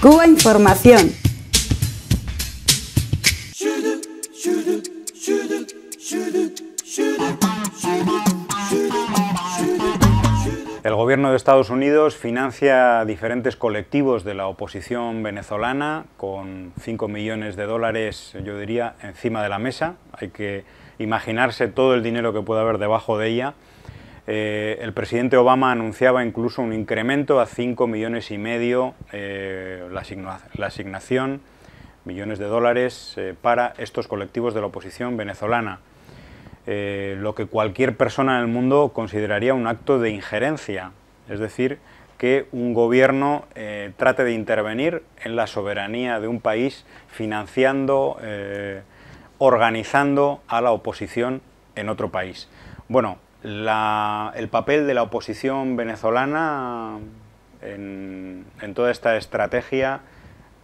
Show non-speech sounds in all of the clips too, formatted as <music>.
Cuba Información. El gobierno de Estados Unidos financia diferentes colectivos de la oposición venezolana con 5 millones de dólares, yo diría, encima de la mesa. Hay que imaginarse todo el dinero que puede haber debajo de ella eh, el presidente Obama anunciaba incluso un incremento a 5 millones y medio eh, la, asignación, millones de dólares, eh, para estos colectivos de la oposición venezolana. lo que cualquier persona en el mundo consideraría un acto de injerencia, es decir, que un gobierno trate de intervenir en la soberanía de un país financiando, organizando a la oposición en otro país. Bueno, la, el papel de la oposición venezolana en, toda esta estrategia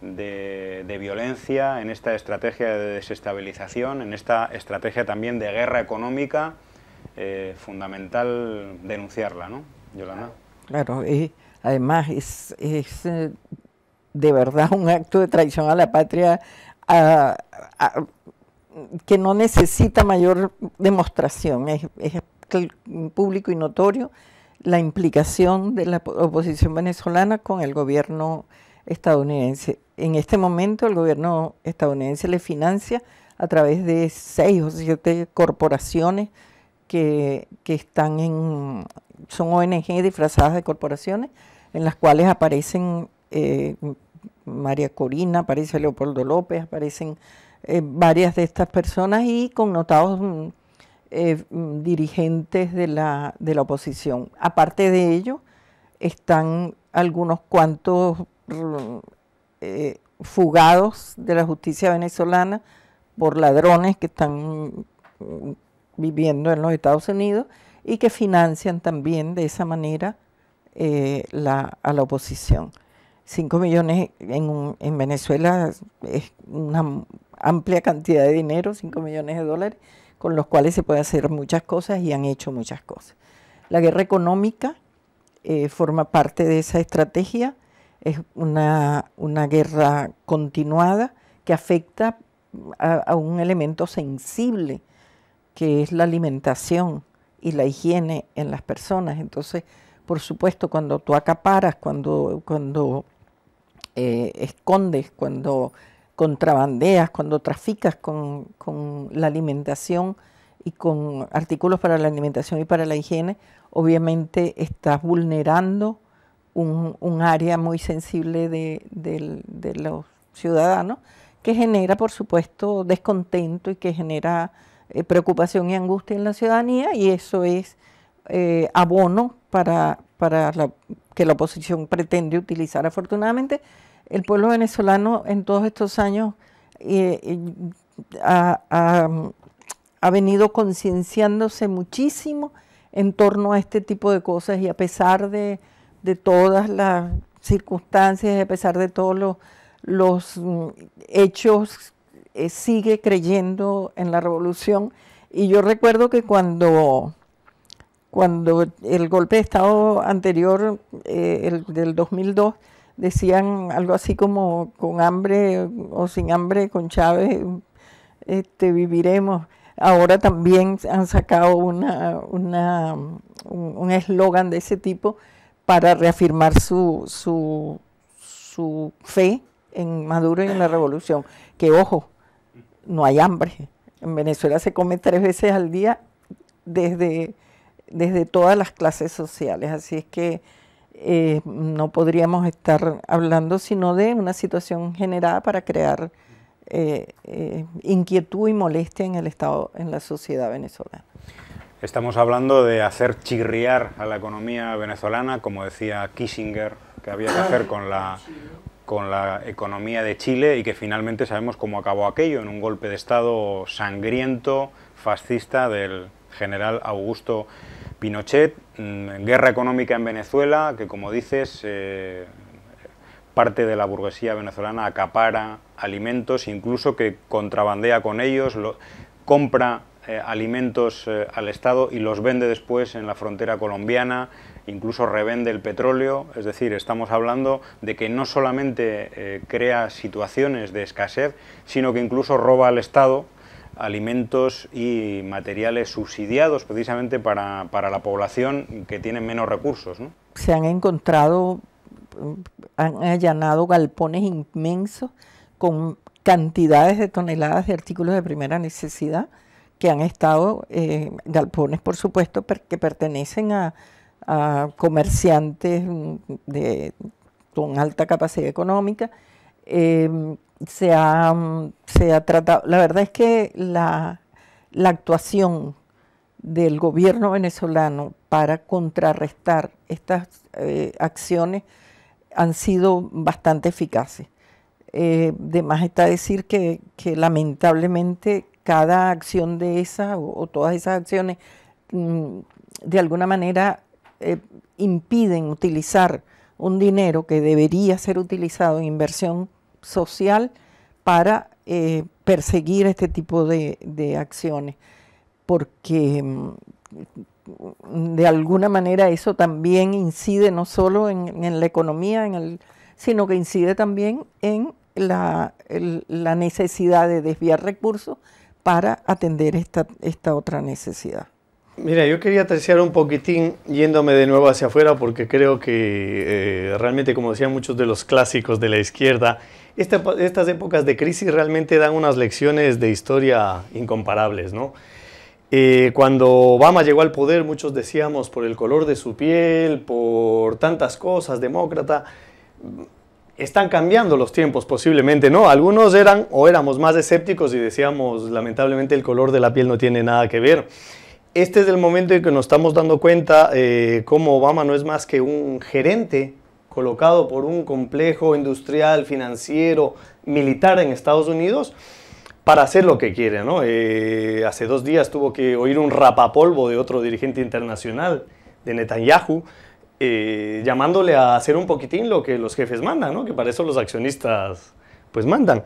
de, violencia, en esta estrategia de desestabilización, en esta estrategia también de guerra económica, eh, fundamental denunciarla, ¿no, Yolanda? Claro, y además es, eh, de verdad un acto de traición a la patria que no necesita mayor demostración, es público y notorio la implicación de la oposición venezolana con el gobierno estadounidense. En este momento el gobierno estadounidense le financia a través de seis o siete corporaciones que, están en, son ONG disfrazadas de corporaciones, en las cuales aparecen eh, María Corina, aparece Leopoldo López, aparecen eh, varias de estas personas y connotados mm, eh, mm, dirigentes de la, de la oposición. Aparte de ello, están algunos cuantos mm, eh, fugados de la justicia venezolana por ladrones que están mm, viviendo en los Estados Unidos y que financian también de esa manera eh, a la oposición. 5 millones en, Venezuela es una amplia cantidad de dinero, 5 millones de dólares, con los cuales se puede hacer muchas cosas y han hecho muchas cosas. La guerra económica eh, forma parte de esa estrategia, es una, una guerra continuada que afecta a, un elemento sensible, que es la alimentación y la higiene en las personas. Entonces, por supuesto, cuando tú acaparas, cuando, cuando eh, escondes, cuando contrabandeas, cuando traficas con, la alimentación y con artículos para la alimentación y para la higiene, obviamente estás vulnerando un, área muy sensible de, los ciudadanos que genera, por supuesto, descontento y que genera eh, preocupación y angustia en la ciudadanía y eso es eh, abono para, para que la oposición pretende utilizar afortunadamente el pueblo venezolano en todos estos años eh, eh, ha, venido concienciándose muchísimo en torno a este tipo de cosas y a pesar de, todas las circunstancias, a pesar de todos los, mm, hechos, eh, sigue creyendo en la revolución. Y yo recuerdo que cuando, cuando el golpe de Estado anterior, el del 2002, decían algo así como con hambre o sin hambre con Chávez este, viviremos. Ahora también han sacado una, una un eslogan de ese tipo para reafirmar su, su, su fe en Maduro y en la revolución. Que ojo, no hay hambre. En Venezuela se come tres veces al día desde, desde todas las clases sociales. Así es que eh, no podríamos estar hablando sino de una situación generada para crear eh, eh, inquietud y molestia en el Estado, en la sociedad venezolana. Estamos hablando de hacer chirriar a la economía venezolana, como decía Kissinger, que había que hacer con la, con la economía de Chile y que finalmente sabemos cómo acabó aquello, en un golpe de Estado sangriento, fascista del general Augusto Pinochet Mm, guerra económica en Venezuela, que como dices, eh, parte de la burguesía venezolana acapara alimentos, incluso que contrabandea con ellos, compra eh, alimentos eh, al Estado y los vende después en la frontera colombiana, incluso revende el petróleo, es decir, estamos hablando de que no solamente crea situaciones de escasez, sino que incluso roba al Estado alimentos y materiales subsidiados precisamente para, la población que tiene menos recursos. Se han encontrado, han allanado galpones inmensos con cantidades de toneladas de artículos de primera necesidad que han estado, eh, galpones por supuesto, que pertenecen a, comerciantes con alta capacidad económica Em, se, ha, se, ha, tratado, la verdad es que la, actuación del gobierno venezolano para contrarrestar estas eh, acciones han sido bastante eficaces. Eh, de más está decir que, lamentablemente cada acción de esas o, todas esas acciones mm, de alguna manera eh, impiden utilizar un dinero que debería ser utilizado en inversión social para eh, perseguir este tipo de, acciones, porque mm, de alguna manera eso también incide no solo en, la economía, sino que incide también en la, necesidad de desviar recursos para atender esta, esta otra necesidad. Mira, yo quería terciar un poquitín yéndome de nuevo hacia afuera porque creo que eh, realmente, como decían muchos de los clásicos de la izquierda, estas épocas de crisis realmente dan unas lecciones de historia incomparables, ¿no? Eh, cuando Obama llegó al poder, muchos decíamos por el color de su piel, por tantas cosas, demócrata, están cambiando los tiempos posiblemente, ¿no? Algunos eran o éramos más escépticos y decíamos, lamentablemente el color de la piel no tiene nada que ver. Este es el momento en que nos estamos dando cuenta eh, cómo Obama no es más que un gerente colocado por un complejo industrial, financiero, militar en Estados Unidos para hacer lo que quiere. Eh, hace dos días tuvo que oír un rapapolvo de otro dirigente internacional, de Netanyahu, eh, llamándole a hacer un poquitín lo que los jefes mandan, ¿no? que para eso los accionistas pues mandan.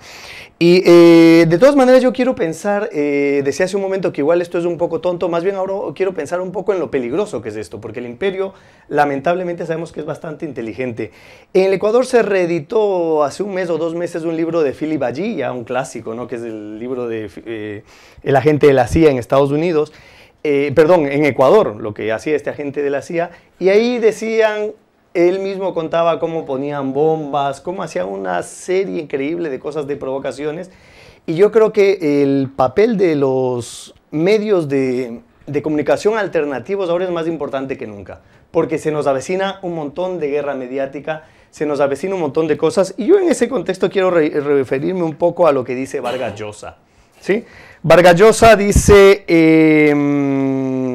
Y eh, de todas maneras yo quiero pensar, eh, decía hace un momento que igual esto es un poco tonto, más bien ahora quiero pensar un poco en lo peligroso que es esto, porque el imperio lamentablemente sabemos que es bastante inteligente. En el Ecuador se reeditó hace un mes o dos meses un libro de Philip Allí, ya un clásico, ¿no? que es el libro de eh, El agente de la CIA en Estados Unidos. perdón, en Ecuador, lo que hacía este agente de la CIA, y ahí decían él mismo contaba cómo ponían bombas, cómo hacía una serie increíble de cosas de provocaciones. Y yo creo que el papel de los medios de, comunicación alternativos ahora es más importante que nunca, porque se nos avecina un montón de guerra mediática, se nos avecina un montón de cosas, y yo en ese contexto quiero referirme un poco a lo que dice Vargas Llosa. ¿sí? Vargas dice, em,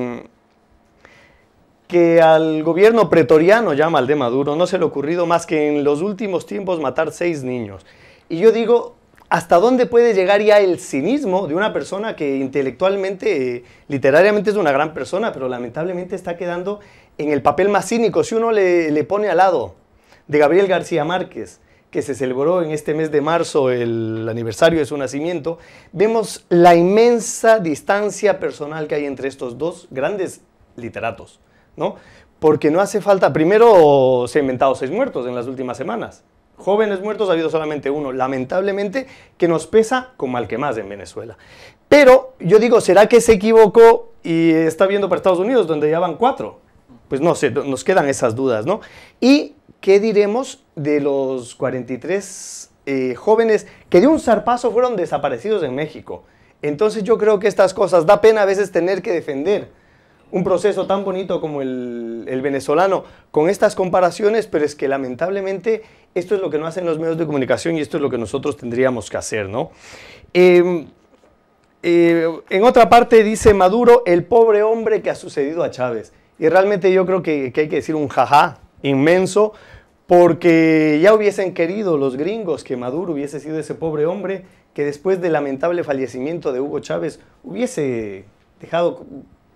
que al gobierno pretoriano, llama al de Maduro, no se le ha ocurrido más que en los últimos tiempos matar seis niños. Y yo digo, ¿hasta dónde puede llegar ya el cinismo de una persona que intelectualmente, literariamente es una gran persona, pero lamentablemente está quedando en el papel más cínico? Si uno le pone al lado de Gabriel García Márquez, que se celebró en este mes de marzo el aniversario de su nacimiento, vemos la inmensa distancia personal que hay entre estos dos grandes literatos. ¿no? Porque no hace falta, primero se han inventado seis muertos en las últimas semanas. Jóvenes muertos ha habido solamente uno, lamentablemente, que nos pesa como al que más en Venezuela. Pero yo digo, ¿será que se equivocó y está viendo para Estados Unidos, donde ya van cuatro? Pues no sé, nos quedan esas dudas, ¿no? ¿Y qué diremos de los 43 eh, jóvenes que de un zarpazo fueron desaparecidos en México? Entonces yo creo que estas cosas da pena a veces tener que defender un proceso tan bonito como el, venezolano con estas comparaciones, pero es que lamentablemente esto es lo que no hacen los medios de comunicación y esto es lo que nosotros tendríamos que hacer, ¿no? Em, eh, en otra parte dice Maduro, el pobre hombre que ha sucedido a Chávez. Y realmente yo creo que, que hay que decir un jajá inmenso, porque ya hubiesen querido los gringos que Maduro hubiese sido ese pobre hombre que después del lamentable fallecimiento de Hugo Chávez hubiese dejado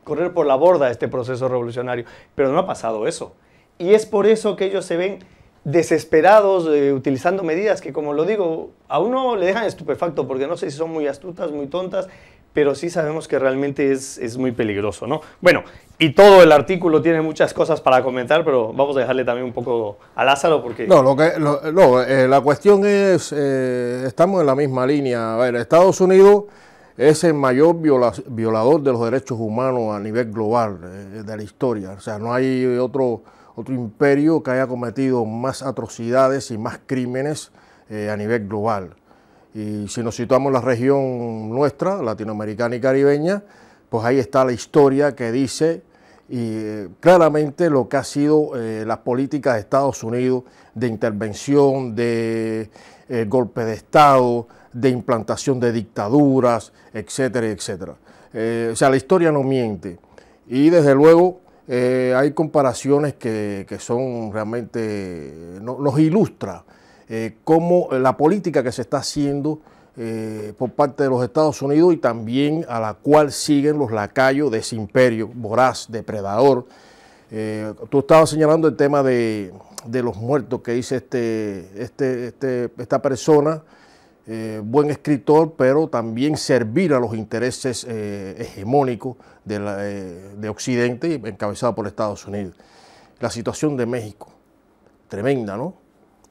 correr por la borda este proceso revolucionario. Pero no ha pasado eso. Y es por eso que ellos se ven desesperados eh, utilizando medidas que, como lo digo, a uno le dejan estupefacto porque no sé si son muy astutas, muy tontas, pero sí sabemos que realmente es, muy peligroso, ¿no? Bueno, y todo el artículo tiene muchas cosas para comentar, pero vamos a dejarle también un poco a Lázaro porque... No, lo que, eh, la cuestión es, eh, estamos en la misma línea. A ver, Estados Unidos es el mayor violador de los derechos humanos a nivel global eh, de la historia. O sea, no hay otro, imperio que haya cometido más atrocidades y más crímenes eh, a nivel global. Y si nos situamos en la región nuestra, latinoamericana y caribeña, pues ahí está la historia que dice y eh, claramente lo que ha sido las políticas de Estados Unidos de intervención, de golpe de Estado, de implantación de dictaduras, etcétera, etcétera. Eh, o sea, la historia no miente. Y desde luego eh, hay comparaciones que, son realmente, no, nos ilustra eh, cómo la política que se está haciendo por parte de los Estados Unidos y también a la cual siguen los lacayos de ese imperio voraz, depredador. tú estabas señalando el tema de, los muertos que dice este, este, este, esta persona eh, buen escritor, pero también servir a los intereses eh, hegemónicos eh, de, Occidente, encabezado por Estados Unidos. La situación de México, tremenda, ¿no?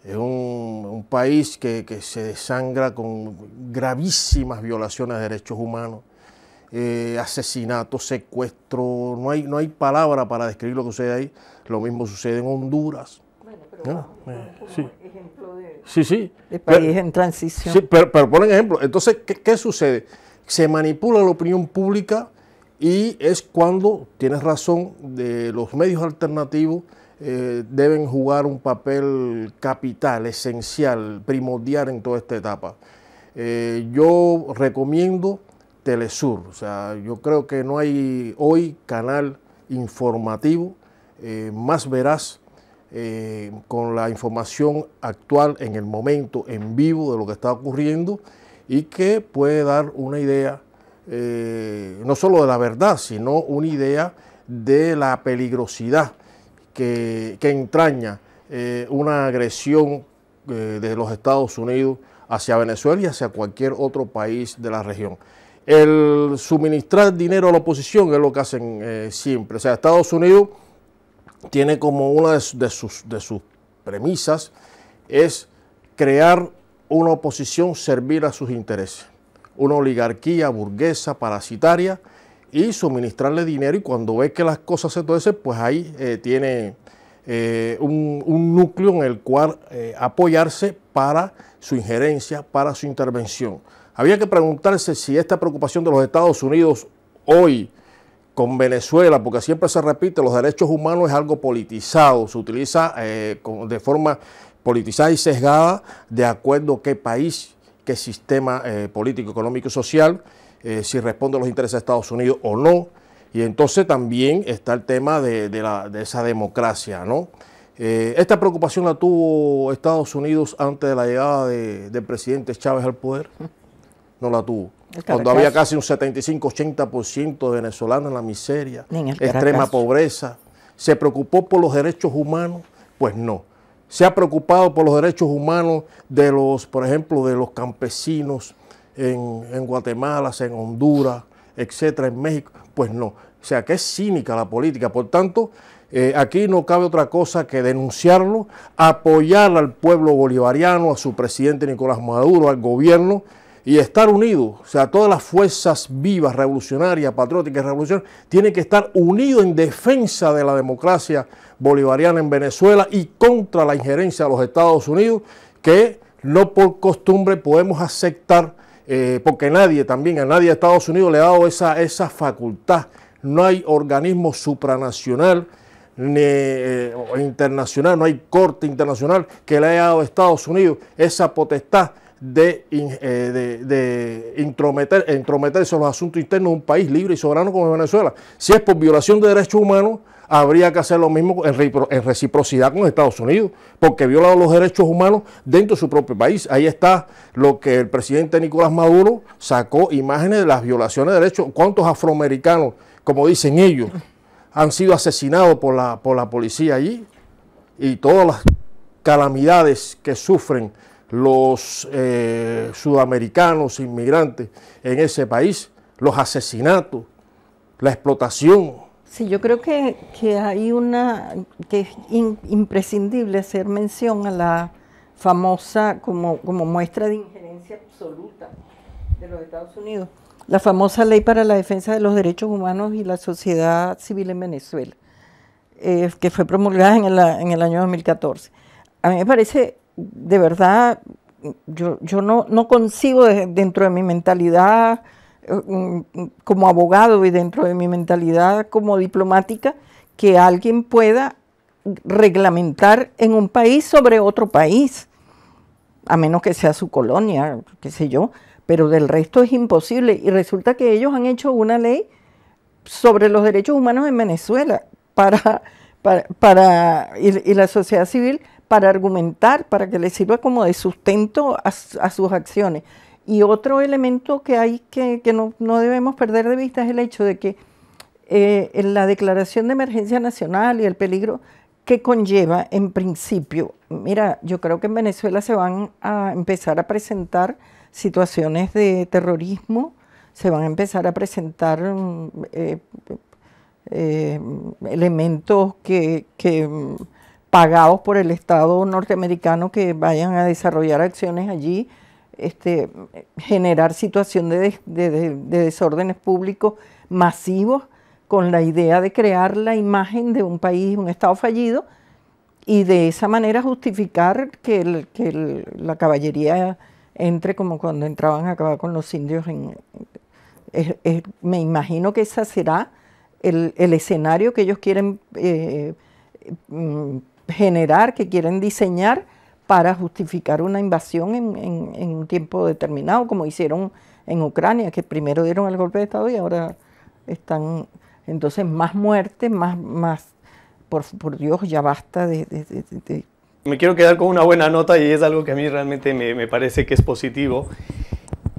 Es un, país que, se desangra con gravísimas violaciones de derechos humanos, asesinatos, secuestros, no hay, no hay palabra para describir lo que sucede ahí. Lo mismo sucede en Honduras. Bueno, pero vamos, eh, sí. ejemplo de, sí, sí. país en transición. Sí, pero, ponen ejemplo. Entonces, ¿qué, sucede? Se manipula la opinión pública y es cuando, tienes razón, de los medios alternativos eh, deben jugar un papel capital, esencial, primordial en toda esta etapa. Eh, yo recomiendo Telesur, o sea, yo creo que no hay hoy canal informativo más veraz eh, con la información actual en el momento, en vivo, de lo que está ocurriendo y que puede dar una idea, eh, no solo de la verdad, sino una idea de la peligrosidad que, entraña eh, una agresión de los Estados Unidos hacia Venezuela y hacia cualquier otro país de la región el suministrar dinero a la oposición es lo que hacen siempre. O sea, Estados Unidos tiene como una de, sus, de sus premisas es crear una oposición servir a sus intereses, una oligarquía burguesa parasitaria y suministrarle dinero y cuando ve que las cosas se entonces, pues ahí eh, tiene eh, un, núcleo en el cual eh, apoyarse para su injerencia, para su intervención. Había que preguntarse si esta preocupación de los Estados Unidos hoy con Venezuela, porque siempre se repite, los derechos humanos es algo politizado, se utiliza eh, de forma politizada y sesgada de acuerdo a qué país, qué sistema eh, político, económico y social, eh, si responde a los intereses de Estados Unidos o no. Y entonces también está el tema de, esa democracia, ¿no? ¿Esta preocupación la tuvo Estados Unidos antes de la llegada de, del presidente Chávez al poder? <laughs> No la tuvo cuando había casi un 75-80% de venezolanos en la miseria, extrema pobreza. ¿Se preocupó por los derechos humanos? Pues no. ¿Se ha preocupado por los derechos humanos de los, por ejemplo, de los campesinos en, Guatemala, en Honduras, etcétera, en México? Pues no. O sea, que es cínica la política. Por tanto, eh, aquí no cabe otra cosa que denunciarlo, apoyar al pueblo bolivariano, a su presidente Nicolás Maduro, al gobierno, y estar unidos, o sea, todas las fuerzas vivas, revolucionarias, patrióticas, revolucionarias, tienen que estar unidos en defensa de la democracia bolivariana en Venezuela y contra la injerencia de los Estados Unidos, que no por costumbre podemos aceptar, eh, porque nadie también, a nadie de Estados Unidos le ha dado esa, esa facultad. No hay organismo supranacional ni, eh, internacional, no hay corte internacional que le haya dado a Estados Unidos esa potestad eh, de, intrometer, intrometerse en los asuntos internos de un país libre y soberano como Venezuela. Si es por violación de derechos humanos, habría que hacer lo mismo en, reciprocidad con Estados Unidos, porque violaron los derechos humanos dentro de su propio país. Ahí está lo que el presidente Nicolás Maduro sacó imágenes de las violaciones de derechos. ¿Cuántos afroamericanos, como dicen ellos, han sido asesinados por la, por la policía allí? Y todas las calamidades que sufren los eh, sudamericanos inmigrantes en ese país, los asesinatos, la explotación. Sí, yo creo que, hay una, que es imprescindible hacer mención a la famosa, como, como muestra de injerencia absoluta de los Estados Unidos, la famosa ley para la defensa de los derechos humanos y la sociedad civil en Venezuela, eh, que fue promulgada en el, en el año 2014. A mí me parece de verdad, yo, no, consigo dentro de mi mentalidad eh, mm, como abogado y dentro de mi mentalidad como diplomática que alguien pueda reglamentar en un país sobre otro país, a menos que sea su colonia, qué sé yo, pero del resto es imposible. Y resulta que ellos han hecho una ley sobre los derechos humanos en Venezuela para, para, y la sociedad civil para argumentar, para que le sirva como de sustento a, sus acciones. Y otro elemento que hay que, no, debemos perder de vista es el hecho de que eh, en la declaración de emergencia nacional y el peligro que conlleva, en principio, mira, yo creo que en Venezuela se van a empezar a presentar situaciones de terrorismo, se van a empezar a presentar mm, eh, eh, elementos que mm, pagados por el Estado norteamericano que vayan a desarrollar acciones allí, este, generar situación de, desórdenes públicos masivos con la idea de crear la imagen de un país, un Estado fallido, y de esa manera justificar que, la caballería entre como cuando entraban a acabar con los indios. me imagino que ese será el, escenario que ellos quieren eh, mm, generar, que quieren diseñar para justificar una invasión en, un tiempo determinado, como hicieron en Ucrania, que primero dieron el golpe de Estado y ahora están entonces más muertes, más, más, por, Dios, ya basta de, Me quiero quedar con una buena nota y es algo que a mí realmente me, me parece que es positivo.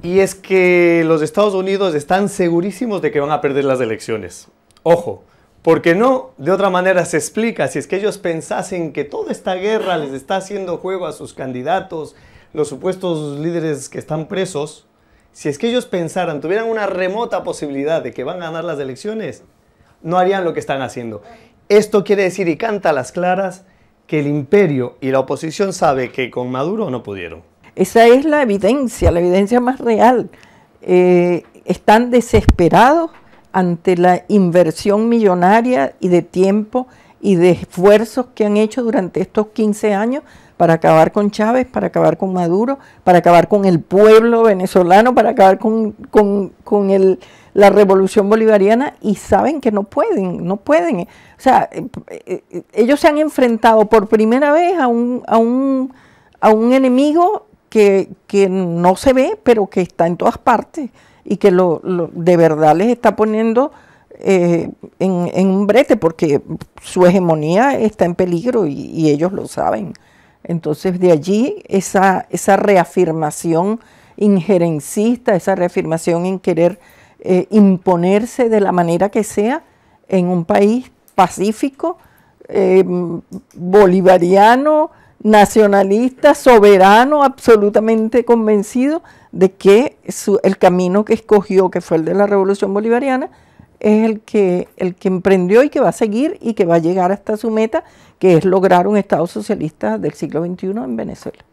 Y es que los Estados Unidos están segurísimos de que van a perder las elecciones. Ojo, porque no, de otra manera se explica, si es que ellos pensasen que toda esta guerra les está haciendo juego a sus candidatos, los supuestos líderes que están presos, si es que ellos pensaran, tuvieran una remota posibilidad de que van a ganar las elecciones, no harían lo que están haciendo. Esto quiere decir, y canta a las claras, que el imperio y la oposición sabe que con Maduro no pudieron. Esa es la evidencia, la evidencia más real. Eh, están desesperados ante la inversión millonaria y de tiempo y de esfuerzos que han hecho durante estos 15 años para acabar con Chávez, para acabar con Maduro, para acabar con el pueblo venezolano, para acabar con, la revolución bolivariana y saben que no pueden, no pueden. O sea, eh, eh, eh, ellos se han enfrentado por primera vez a un, enemigo que no se ve, pero que está en todas partes y que lo, de verdad les está poniendo eh, en, un brete porque su hegemonía está en peligro y, ellos lo saben. Entonces de allí esa, reafirmación injerencista, esa reafirmación en querer eh, imponerse de la manera que sea en un país pacífico, eh, bolivariano, nacionalista, soberano, absolutamente convencido de que el camino que escogió, que fue el de la revolución bolivariana, es el que, el que emprendió y que va a seguir y que va a llegar hasta su meta, que es lograr un Estado socialista del siglo XXI en Venezuela.